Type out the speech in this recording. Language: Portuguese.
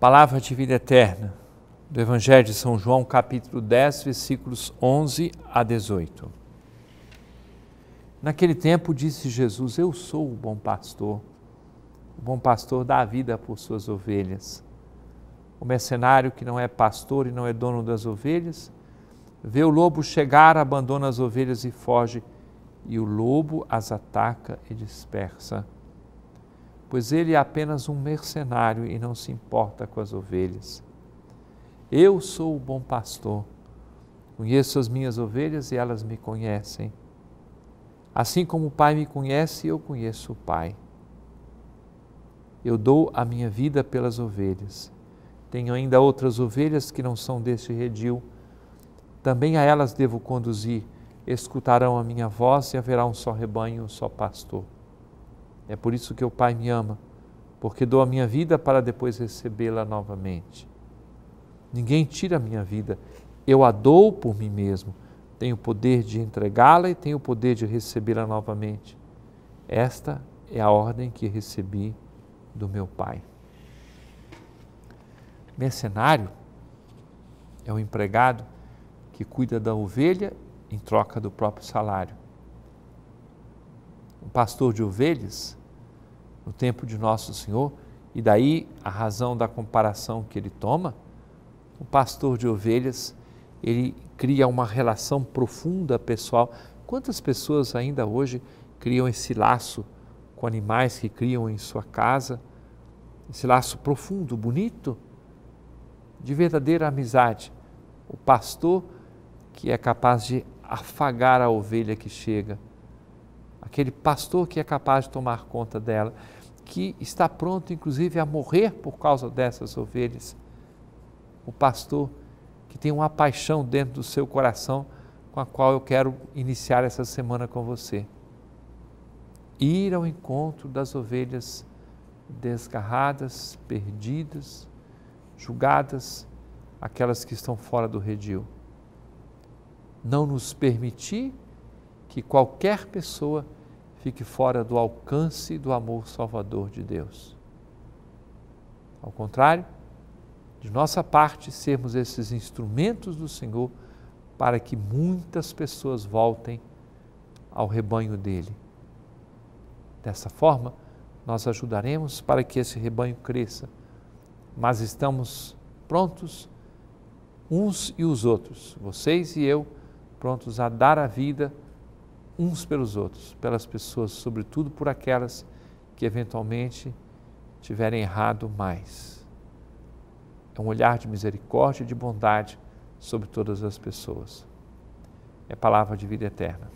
Palavra de vida eterna do Evangelho de São João, capítulo 10, versículos 11 a 18. Naquele tempo disse Jesus: Eu sou o bom pastor. O bom pastor dá a vida por suas ovelhas. O mercenário que não é pastor e não é dono das ovelhas, vê o lobo chegar, abandona as ovelhas e foge, e o lobo as ataca e dispersa pois ele é apenas um mercenário e não se importa com as ovelhas. Eu sou o bom pastor, conheço as minhas ovelhas e elas me conhecem. Assim como o Pai me conhece, eu conheço o Pai. Eu dou a minha vida pelas ovelhas. Tenho ainda outras ovelhas que não são deste redil. Também a elas devo conduzir. Escutarão a minha voz e haverá um só rebanho, um só pastor. É por isso que o Pai me ama, porque dou a minha vida para depois recebê-la novamente. Ninguém tira a minha vida, eu a dou por mim mesmo. Tenho o poder de entregá-la e tenho o poder de recebê-la novamente. Esta é a ordem que recebi do meu Pai. Mercenário é o um empregado que cuida da ovelha em troca do próprio salário. O pastor de ovelhas no tempo de Nosso Senhor, e daí a razão da comparação que ele toma, o pastor de ovelhas, ele cria uma relação profunda pessoal. Quantas pessoas ainda hoje criam esse laço com animais que criam em sua casa? Esse laço profundo, bonito, de verdadeira amizade. O pastor que é capaz de afagar a ovelha que chega aquele pastor que é capaz de tomar conta dela, que está pronto, inclusive, a morrer por causa dessas ovelhas. O pastor que tem uma paixão dentro do seu coração com a qual eu quero iniciar essa semana com você. Ir ao encontro das ovelhas desgarradas, perdidas, julgadas, aquelas que estão fora do redil. Não nos permitir que qualquer pessoa fique fora do alcance do amor salvador de Deus. Ao contrário, de nossa parte, sermos esses instrumentos do Senhor para que muitas pessoas voltem ao rebanho dele. Dessa forma, nós ajudaremos para que esse rebanho cresça, mas estamos prontos, uns e os outros, vocês e eu, prontos a dar a vida uns pelos outros, pelas pessoas, sobretudo por aquelas que eventualmente tiverem errado mais. É um olhar de misericórdia e de bondade sobre todas as pessoas. É palavra de vida eterna.